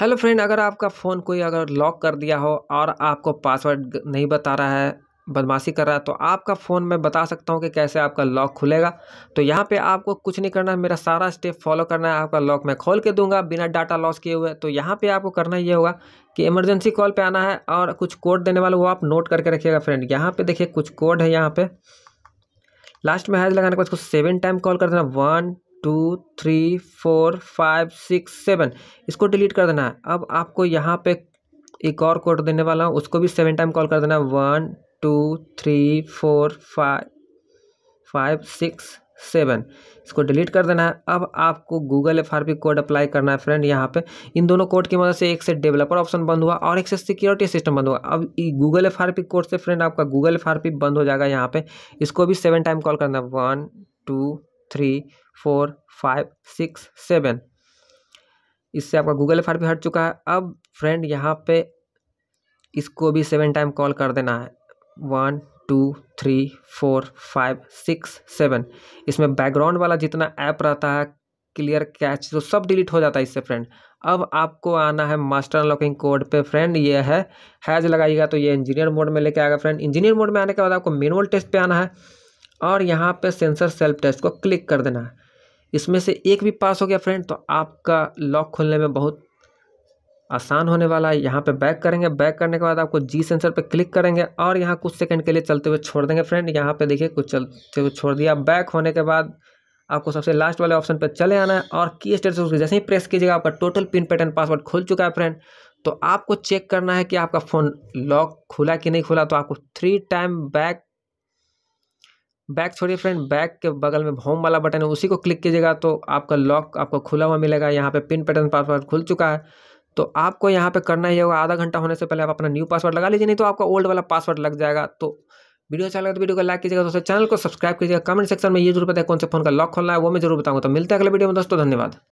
hello friend अगर आपका phone कोई अगर लॉक कर दिया हो और आपको पासवर्ड नहीं बता रहा है बदमाशी कर रहा है तो आपका फ़ोन मैं बता सकता हूँ कि कैसे आपका लॉक खुलेगा तो यहाँ पे आपको कुछ नहीं करना है मेरा सारा स्टेप फॉलो करना है आपका लॉक मैं खोल के दूंगा बिना डाटा लॉस किए हुए तो यहाँ पे आपको करना ये होगा कि इमरजेंसी कॉल पे आना है और कुछ कोड देने वाला वो आप नोट करके रखिएगा फ्रेंड यहाँ पर देखिए कुछ कोड है यहाँ पर लास्ट में हैज लगाने के बाद उसको सेवन टाइम कॉल कर देना one two three four five six seven इसको डिलीट कर देना है अब आपको यहाँ पे एक और कोड देने वाला हूँ उसको भी सेवन टाइम कॉल कर देना है one two three four five five six seven इसको डिलीट कर देना है अब आपको Google F R P code apply करना है फ्रेंड यहाँ पे इन दोनों कोड की मदद से एक से डेवलपर ऑप्शन बंद हुआ और एक से सिक्योरिटी सिस्टम बंद हुआ अब Google F R P code से फ्रेंड आपका गूगल एफ आर पी बंद हो जाएगा यहाँ पे इसको भी सेवन टाइम कॉल करना है one two three four five six seven इससे आपका गूगल एफ भी हट चुका है अब फ्रेंड यहाँ पे इसको भी सेवन टाइम कॉल कर देना है one two three four five six seven इसमें बैकग्राउंड वाला जितना ऐप रहता है क्लियर कैच तो सब डिलीट हो जाता है इससे फ्रेंड अब आपको आना है मास्टर अनलॉकिंग कोड पे फ्रेंड ये है हैज लगाइएगा तो ये इंजीनियर मोड में लेके आएगा फ्रेंड इंजीनियर मोड में आने के बाद आपको मेनुअल टेस्ट पे आना है और यहाँ पे सेंसर सेल्फ टेस्ट को क्लिक कर देना है इसमें से एक भी पास हो गया फ्रेंड तो आपका लॉक खोलने में बहुत आसान होने वाला है यहाँ पे बैक करेंगे बैक करने के बाद आपको जी सेंसर पे क्लिक करेंगे और यहाँ कुछ सेकंड के लिए चलते हुए छोड़ देंगे फ्रेंड यहाँ पे देखिए कुछ चलते हुए छोड़ दिया बैक होने के बाद आपको सबसे लास्ट वाले ऑप्शन पर चले आना है और की स्टेट से जैसे ही प्रेस कीजिएगा आपका टोटल पिन पैटर्न पासवर्ड खुल चुका है फ्रेंड तो आपको चेक करना है कि आपका फ़ोन लॉक खुला कि नहीं खुला तो आपको थ्री टाइम बैक बैक छोड़िए फ्रेंड बैक के बगल में होम वाला बटन है उसी को क्लिक कीजिएगा तो आपका लॉक आपको खुला हुआ मिलेगा यहाँ पे पिन पैटर्न पासवर्ड खुल चुका है तो आपको यहाँ पे करना ही होगा आधा घंटा होने से पहले आप अपना न्यू पासवर्ड लगा लीजिए नहीं तो आपका ओल्ड वाला पासवर्ड लग जाएगा तो वीडियो अच्छा लगा तो वीडियो को लाइक कीजिएगा दोस्तों चैनल को सब्सक्राइब कीजिएगा कमेंट सेक्शन में ये जरूर बताया कौन से फोन का लॉक खोलना है वो मैं जरूर बताऊंगा तो मिलते हैं अगले वीडियो में दोस्तों धन्यवाद